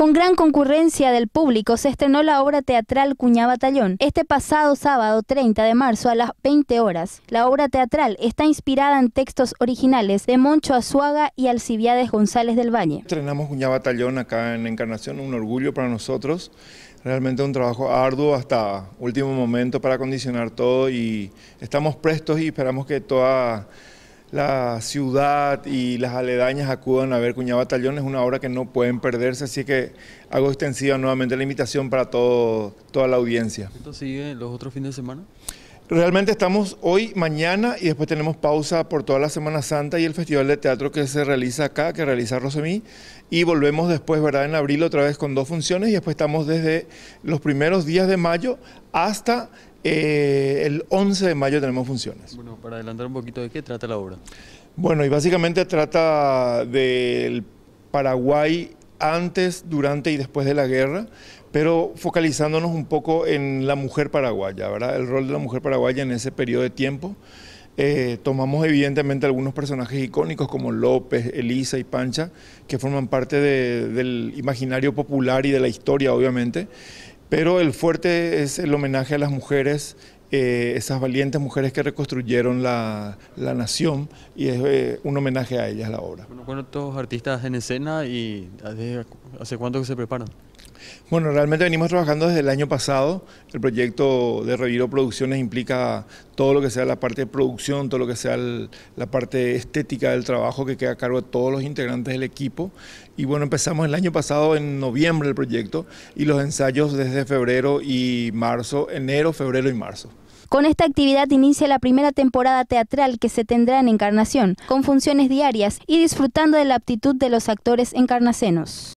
Con gran concurrencia del público se estrenó la obra teatral Cuñá Batallón este pasado sábado 30 de marzo a las 20 horas. La obra teatral está inspirada en textos originales de Moncho Azuaga y Alcibiades González del Valle. Estrenamos Cuñá Batallón acá en Encarnación, un orgullo para nosotros. Realmente un trabajo arduo hasta último momento para condicionar todo y estamos prestos y esperamos que toda la ciudad y las aledañas acudan a ver Cuña Batallón, es una obra que no pueden perderse, así que hago extensiva nuevamente la invitación para todo, toda la audiencia. ¿Esto sigue los otros fines de semana? Realmente estamos hoy, mañana y después tenemos pausa por toda la Semana Santa y el Festival de Teatro que se realiza acá, que realiza Rosemí. Y volvemos después, ¿verdad? En abril otra vez con dos funciones y después estamos desde los primeros días de mayo hasta eh, el 11 de mayo tenemos funciones. Bueno, para adelantar un poquito, ¿de qué trata la obra? Bueno, y básicamente trata del Paraguay antes, durante y después de la guerra, pero focalizándonos un poco en la mujer paraguaya, ¿verdad? El rol de la mujer paraguaya en ese periodo de tiempo. Eh, tomamos evidentemente algunos personajes icónicos como López, Elisa y Pancha, que forman parte del imaginario popular y de la historia, obviamente. Pero el fuerte es el homenaje a las mujeres, eh, esas valientes mujeres que reconstruyeron la, nación y es eh, un homenaje a ellas la obra. ¿Cuántos artistas en escena y hace cuánto que se preparan? Bueno, realmente venimos trabajando desde el año pasado. El proyecto de Reviro Producciones implica todo lo que sea la parte de producción, todo lo que sea la parte estética del trabajo que queda a cargo de todos los integrantes del equipo. Y bueno, empezamos el año pasado en noviembre el proyecto y los ensayos desde febrero y marzo, enero, febrero y marzo. Con esta actividad inicia la primera temporada teatral que se tendrá en Encarnación, con funciones diarias y disfrutando de la aptitud de los actores encarnacenos.